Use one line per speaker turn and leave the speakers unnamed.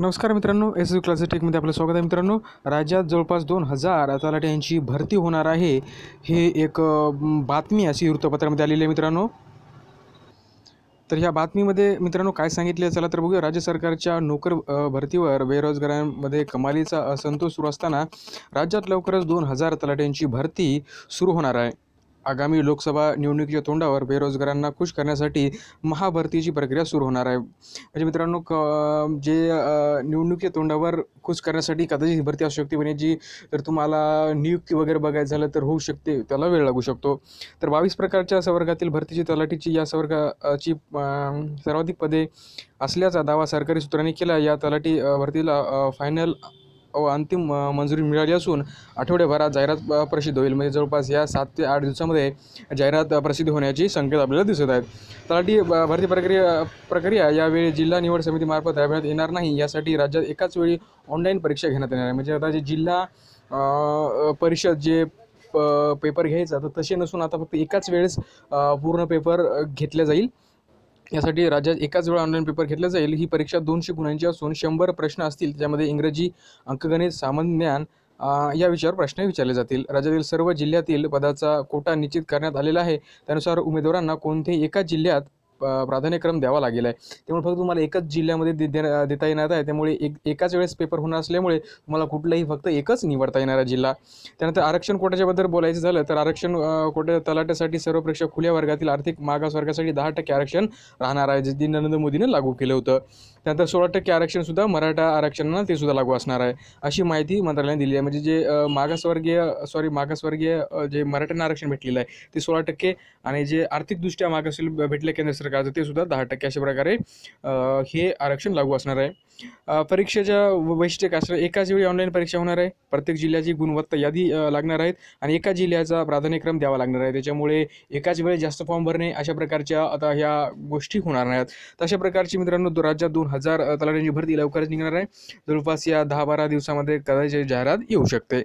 नमस्कार मित्रांनो S U classes टेकमध्ये आपलं स्वागत आहे मित्रांनो राज्यात जवळपास दोन हजार तलाट्यांची भरती होणार आहे हे एक बातमी अशी वृत्तपत्रामध्ये आलेली आहे मित्रांनो तर ह्या बातमीमध्ये मित्रांनो काय सांगितले चला तर बघूया राज्य सरकारच्या नोकर भरतीवर बेरोजगारांमध्ये कमालीचा असंतोष सुरू असताना राज्यात लवकरच दोन हजार तलाट्यांची भरती सुरू होणार आहे आगामी लोकसभा निवडणुकीच्या तोंडावर बेरोजगारांना खुश करण्यासाठी महाभरतीची प्रक्रिया सुरू होणार आहे म्हणजे मित्रांनो क जे निवडणुकीच्या तोंडावर खुश करण्यासाठी कदाचित भरती असू शकते म्हणजे जी जर तुम्हाला नियुक्ती वगैरे बघायचं झालं तर होऊ शकते त्याला वेळ लागू शकतो तर बावीस प्रकारच्या संवर्गातील भरतीची तलाठीची या संवर्गाची सर्वाधिक पदे असल्याचा दावा सरकारी सूत्रांनी केला या तलाठी भरतीला फायनल अंतिम मंजुरी मिळाली असून आठवड्याभरात जाहिरात प्रसिद्ध होईल म्हणजे जवळपास या सात ते आठ दिवसामध्ये जाहिरात प्रसिद्ध होण्याची संकेत आपल्याला दिसत आहेत तलाठी भरती प्रक्रिया प्रक्रिया यावेळी जिल्हा निवड समितीमार्फत राबविण्यात येणार नाही यासाठी राज्यात एकाच वेळी ऑनलाईन परीक्षा घेण्यात येणार आहे म्हणजे आता जे जिल्हा परिषद जे पेपर घ्यायचा तर तसे नसून आता फक्त एकाच वेळेस पूर्ण पेपर घेतल्या जाईल यासाठी राज्यात एकाच वेळा ऑनलाईन पेपर घेतला जाईल ही परीक्षा दोनशे गुणांची असून शंभर प्रश्न असतील ज्यामध्ये इंग्रजी अंकगणित सामान्य ज्ञान या विषयावर प्रश्न विचारले जातील राज्यातील सर्व जिल्ह्यातील पदाचा कोटा निश्चित करण्यात आलेला आहे त्यानुसार उमेदवारांना कोणत्याही एका जिल्ह्यात प्राधान्यक्रम द्यावा लागेल आहे त्यामुळे फक्त तुम्हाला एकच जिल्ह्यामध्ये देता येणार आहे त्यामुळे एक एकाच वेळेस पेपर होणार असल्यामुळे तुम्हाला कुठलाही फक्त एकच निवडता येणार आहे जिल्हा त्यानंतर आरक्षण कोट्याच्याबद्दल बोलायचं झालं तर आरक्षण कोट्या तलाट्यासाठी सर्व प्रेक्षक खुल्या वर्गातील आर्थिक मागासवर्गासाठी दहा टक्के आरक्षण राहणार आहे जे नरेंद्र मोदीने लागू केलं होतं त्यानंतर सोळा टक्के आरक्षणसुद्धा मराठा आरक्षणांना ते सुद्धा लागू असणार आहे अशी माहिती मंत्रालयाने दिली आहे म्हणजे जे मागासवर्गीय सॉरी मागासवर्गीय जे मराठ्यांना आरक्षण भेटलेलं आहे ते सोळा टक्के आणि जे आर्थिकदृष्ट्या मागास भेटले केंद्र सरकार प्रकारचं ते सुद्धा दहा टक्के अशा प्रकारे हे आरक्षण लागू असणार आहे परीक्षेच्या वैशिष्ट्य काय असणार एकाच वेळी ऑनलाईन परीक्षा होणार आहे प्रत्येक जिल्ह्याची गुणवत्ता यादी लागणार आहेत आणि एका जिल्ह्याचा प्राधान्यक्रम द्यावा लागणार आहे त्याच्यामुळे एकाच वेळी जास्त फॉर्म भरणे अशा प्रकारच्या आता ह्या गोष्टी होणार नाहीत तशा प्रकारची मित्रांनो राज्यात दोन हजार तलाठ्यांची भरती लवकरच निघणार आहे जवळपास या दहा बारा दिवसामध्ये कदाचित जाहिरात येऊ शकते